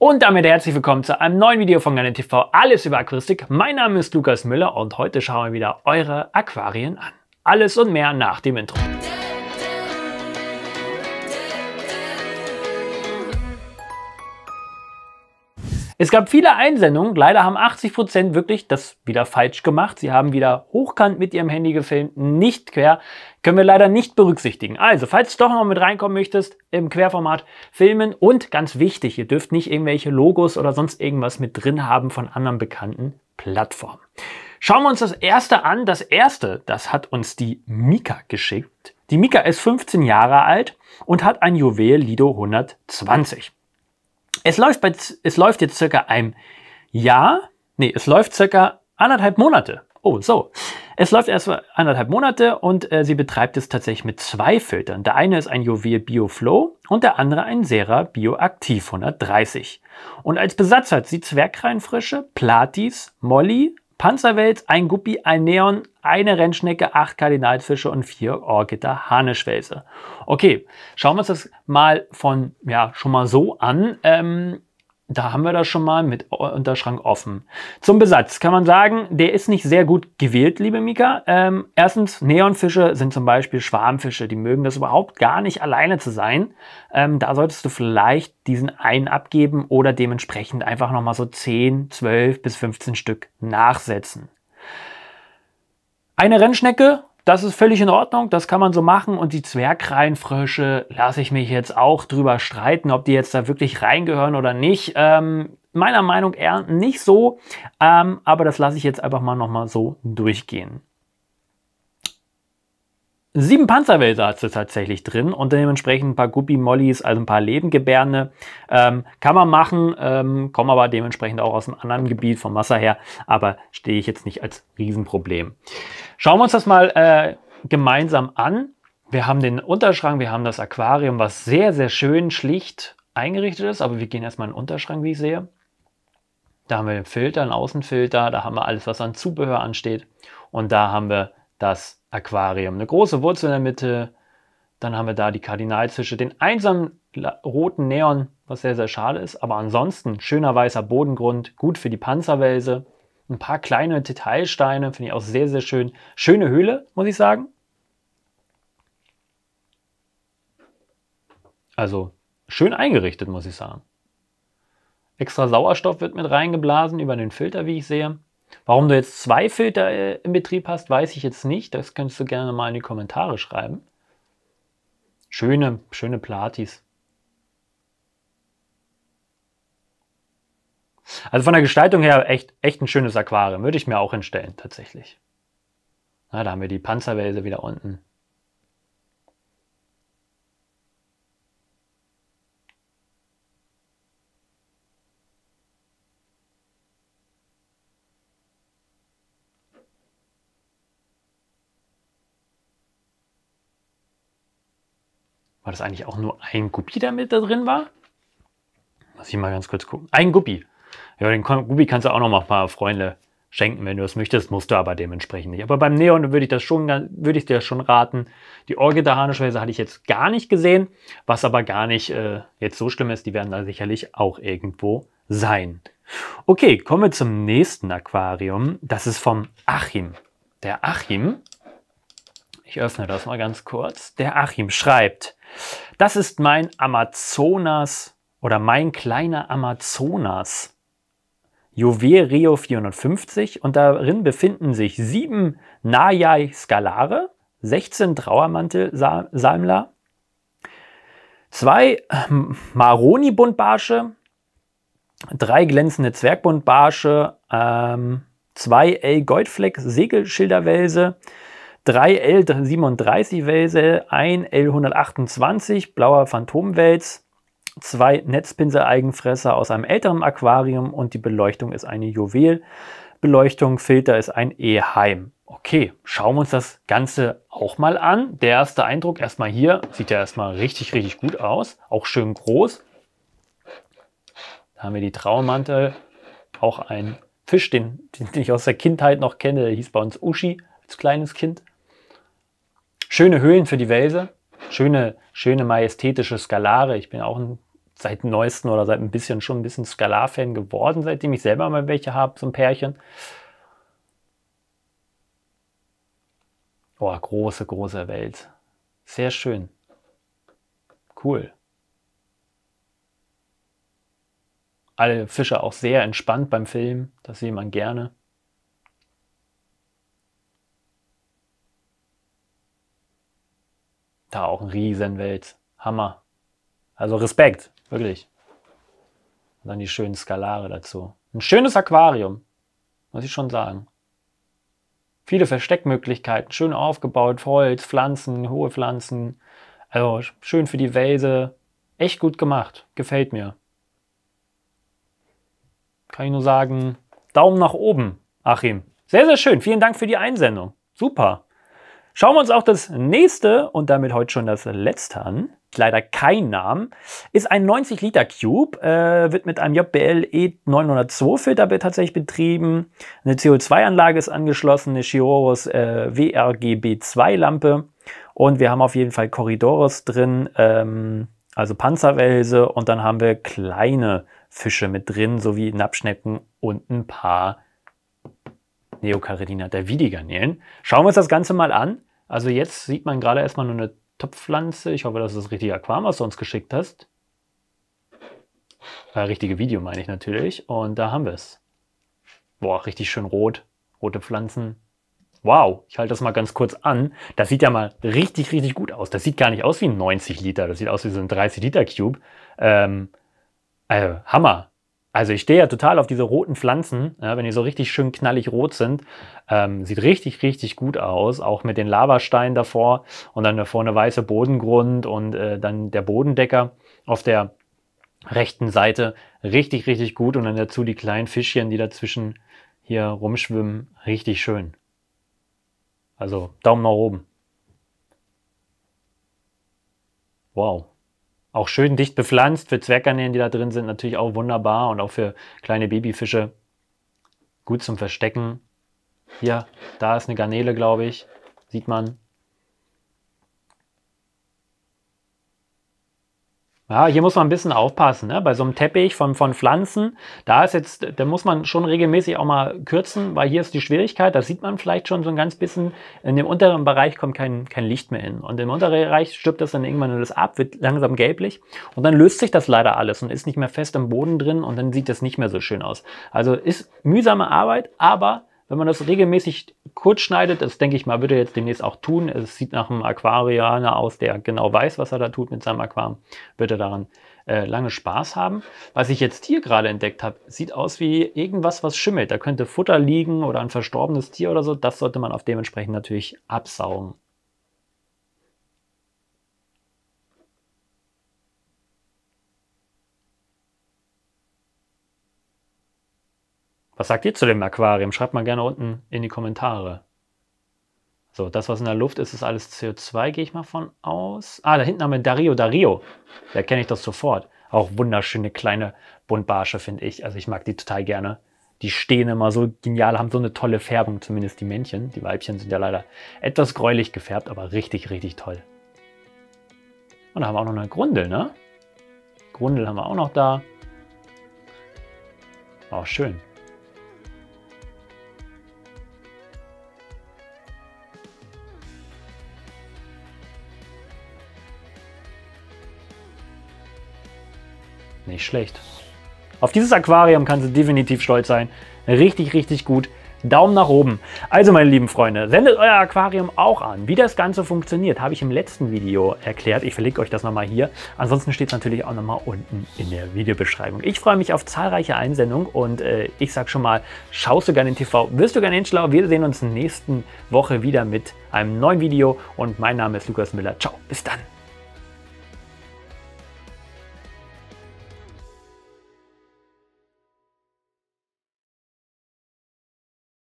Und damit herzlich willkommen zu einem neuen Video von Garnet TV, alles über Aquaristik. Mein Name ist Lukas Müller und heute schauen wir wieder eure Aquarien an. Alles und mehr nach dem Intro. Es gab viele Einsendungen, leider haben 80% Prozent wirklich das wieder falsch gemacht. Sie haben wieder hochkant mit ihrem Handy gefilmt, nicht quer. Können wir leider nicht berücksichtigen. Also, falls du doch noch mit reinkommen möchtest, im Querformat filmen und ganz wichtig, ihr dürft nicht irgendwelche Logos oder sonst irgendwas mit drin haben von anderen bekannten Plattformen. Schauen wir uns das erste an. Das erste, das hat uns die Mika geschickt. Die Mika ist 15 Jahre alt und hat ein Juwel Lido 120. Es läuft, bei, es läuft jetzt circa ein Jahr, nee, es läuft circa anderthalb Monate. Oh, so. Es läuft erst anderthalb Monate und äh, sie betreibt es tatsächlich mit zwei Filtern. Der eine ist ein Juwel Bioflow und der andere ein Sera Bioaktiv 130. Und als Besatz hat sie Zwergkreinfrische, Platis, Molly, Panzerwels, ein Guppi, ein Neon, eine Rennschnecke, acht Kardinalfische und vier Orgita Hahneschwälze. Okay, schauen wir uns das mal von, ja, schon mal so an. Ähm, da haben wir das schon mal mit Unterschrank offen. Zum Besatz kann man sagen, der ist nicht sehr gut gewählt, liebe Mika. Ähm, erstens, Neonfische sind zum Beispiel Schwarmfische. Die mögen das überhaupt gar nicht alleine zu sein. Ähm, da solltest du vielleicht diesen einen abgeben oder dementsprechend einfach nochmal so 10, 12 bis 15 Stück nachsetzen. Eine Rennschnecke das ist völlig in Ordnung, das kann man so machen. Und die Zwergreihenfrösche lasse ich mich jetzt auch drüber streiten, ob die jetzt da wirklich reingehören oder nicht. Ähm, meiner Meinung eher nicht so, ähm, aber das lasse ich jetzt einfach mal nochmal so durchgehen. Sieben Panzerwälder hat sie tatsächlich drin und dementsprechend ein paar Guppi Mollys, also ein paar Lebengebärne. Ähm, kann man machen, ähm, kommen aber dementsprechend auch aus einem anderen Gebiet vom Wasser her, aber stehe ich jetzt nicht als Riesenproblem. Schauen wir uns das mal äh, gemeinsam an. Wir haben den Unterschrank, wir haben das Aquarium, was sehr, sehr schön schlicht eingerichtet ist. Aber wir gehen erstmal in den Unterschrank, wie ich sehe. Da haben wir den Filter, einen Außenfilter, da haben wir alles, was an Zubehör ansteht. Und da haben wir das Aquarium. Eine große Wurzel in der Mitte. Dann haben wir da die Kardinalfische, den einsamen roten Neon, was sehr, sehr schade ist. Aber ansonsten schöner weißer Bodengrund, gut für die Panzerwälse ein paar kleine Detailsteine, finde ich auch sehr, sehr schön. Schöne Höhle, muss ich sagen. Also schön eingerichtet, muss ich sagen. Extra Sauerstoff wird mit reingeblasen über den Filter, wie ich sehe. Warum du jetzt zwei Filter äh, im Betrieb hast, weiß ich jetzt nicht. Das könntest du gerne mal in die Kommentare schreiben. Schöne, schöne Platis. Also von der Gestaltung her echt, echt ein schönes Aquarium. Würde ich mir auch hinstellen, tatsächlich. Na, da haben wir die Panzerwälse wieder unten. War das eigentlich auch nur ein Guppi, der mit da drin war? Muss ich mal ganz kurz gucken. Ein Guppi. Ja, den Gubi kannst du auch noch mal ein paar Freunde schenken, wenn du das möchtest, musst du aber dementsprechend nicht. Aber beim Neon würde ich, das schon, würde ich dir schon raten. Die Orgedahanischweise hatte ich jetzt gar nicht gesehen, was aber gar nicht äh, jetzt so schlimm ist. Die werden da sicherlich auch irgendwo sein. Okay, kommen wir zum nächsten Aquarium. Das ist vom Achim. Der Achim, ich öffne das mal ganz kurz. Der Achim schreibt, das ist mein Amazonas oder mein kleiner Amazonas. Juwel Rio 450 und darin befinden sich sieben Najai Skalare, 16 Trauermantelsalmler, zwei Maroni-Buntbarsche, drei glänzende Zwergbuntbarsche, ähm, zwei L Goldfleck Segelschilderwälse, drei L 37 Wälse, ein L 128 blauer Phantomwels, zwei Netzpinsel-Eigenfresser aus einem älteren Aquarium und die Beleuchtung ist eine Juwel-Beleuchtung, Filter ist ein Eheim. Okay, schauen wir uns das Ganze auch mal an. Der erste Eindruck erstmal hier, sieht ja erstmal richtig, richtig gut aus, auch schön groß. Da haben wir die Traumantel, auch ein Fisch, den, den ich aus der Kindheit noch kenne, der hieß bei uns Uschi als kleines Kind. Schöne Höhlen für die Welse, schöne, schöne majestätische Skalare. Ich bin auch ein seit neuesten oder seit ein bisschen schon ein bisschen Skalar-Fan geworden, seitdem ich selber mal welche habe, so ein Pärchen. Oh, große, große Welt. Sehr schön. Cool. Alle Fische auch sehr entspannt beim Filmen, das sieht man gerne. Da auch ein Riesenwelt. Hammer. Also Respekt. Wirklich. Und dann die schönen Skalare dazu. Ein schönes Aquarium, muss ich schon sagen. Viele Versteckmöglichkeiten, schön aufgebaut, Holz, Pflanzen, hohe Pflanzen. Also schön für die Wälse. Echt gut gemacht, gefällt mir. Kann ich nur sagen, Daumen nach oben, Achim. Sehr, sehr schön. Vielen Dank für die Einsendung. Super. Schauen wir uns auch das nächste und damit heute schon das letzte an. Leider kein Namen. Ist ein 90 Liter Cube, äh, wird mit einem JBL E902 Filter tatsächlich betrieben. Eine CO2-Anlage ist angeschlossen, eine Chioros äh, WRGB2 Lampe. Und wir haben auf jeden Fall Corridoros drin, ähm, also Panzerwälse. Und dann haben wir kleine Fische mit drin, sowie Nappschnecken und ein paar Neocaridina der Vidigarnelen. Schauen wir uns das Ganze mal an. Also jetzt sieht man gerade erstmal nur eine Topfpflanze. Ich hoffe, dass du das richtige Aquam, was du uns geschickt hast. Äh, richtige Video meine ich natürlich. Und da haben wir es. Boah, richtig schön rot. Rote Pflanzen. Wow, ich halte das mal ganz kurz an. Das sieht ja mal richtig, richtig gut aus. Das sieht gar nicht aus wie ein 90 Liter. Das sieht aus wie so ein 30 Liter Cube. Ähm, äh, Hammer. Also ich stehe ja total auf diese roten Pflanzen, ja, wenn die so richtig schön knallig rot sind. Ähm, sieht richtig, richtig gut aus, auch mit den Lavasteinen davor und dann da vorne weißer Bodengrund und äh, dann der Bodendecker auf der rechten Seite. Richtig, richtig gut und dann dazu die kleinen Fischchen, die dazwischen hier rumschwimmen. Richtig schön. Also Daumen nach oben. Wow auch schön dicht bepflanzt. Für Zwerggarnelen, die da drin sind, natürlich auch wunderbar und auch für kleine Babyfische gut zum Verstecken. Hier, da ist eine Garnele, glaube ich, sieht man. Ja, hier muss man ein bisschen aufpassen. Ne? Bei so einem Teppich von, von Pflanzen, da ist jetzt, da muss man schon regelmäßig auch mal kürzen, weil hier ist die Schwierigkeit, das sieht man vielleicht schon so ein ganz bisschen, in dem unteren Bereich kommt kein, kein Licht mehr hin. Und im unteren Bereich stirbt das dann irgendwann alles ab, wird langsam gelblich und dann löst sich das leider alles und ist nicht mehr fest im Boden drin und dann sieht das nicht mehr so schön aus. Also ist mühsame Arbeit, aber wenn man das regelmäßig kurz schneidet, das denke ich mal, würde er jetzt demnächst auch tun. Es sieht nach einem Aquarianer aus, der genau weiß, was er da tut mit seinem Aquarium, wird er daran äh, lange Spaß haben. Was ich jetzt hier gerade entdeckt habe, sieht aus wie irgendwas, was schimmelt. Da könnte Futter liegen oder ein verstorbenes Tier oder so. Das sollte man auf dementsprechend natürlich absaugen. Was sagt ihr zu dem Aquarium? Schreibt mal gerne unten in die Kommentare. So, das, was in der Luft ist, ist alles CO2, gehe ich mal von aus. Ah, da hinten haben wir Dario Dario. Da kenne ich das sofort. Auch wunderschöne kleine Buntbarsche, finde ich. Also ich mag die total gerne. Die stehen immer so genial, haben so eine tolle Färbung, zumindest die Männchen. Die Weibchen sind ja leider etwas gräulich gefärbt, aber richtig, richtig toll. Und da haben wir auch noch eine Grundel, ne? Grundel haben wir auch noch da. Auch schön. Nicht schlecht. Auf dieses Aquarium kannst du definitiv stolz sein. Richtig, richtig gut. Daumen nach oben. Also meine lieben Freunde, sendet euer Aquarium auch an. Wie das Ganze funktioniert, habe ich im letzten Video erklärt. Ich verlinke euch das nochmal hier. Ansonsten steht es natürlich auch nochmal unten in der Videobeschreibung. Ich freue mich auf zahlreiche Einsendungen und äh, ich sage schon mal, schaust du gerne in TV, wirst du gerne in Schlau. Wir sehen uns nächsten Woche wieder mit einem neuen Video und mein Name ist Lukas Müller. Ciao, bis dann.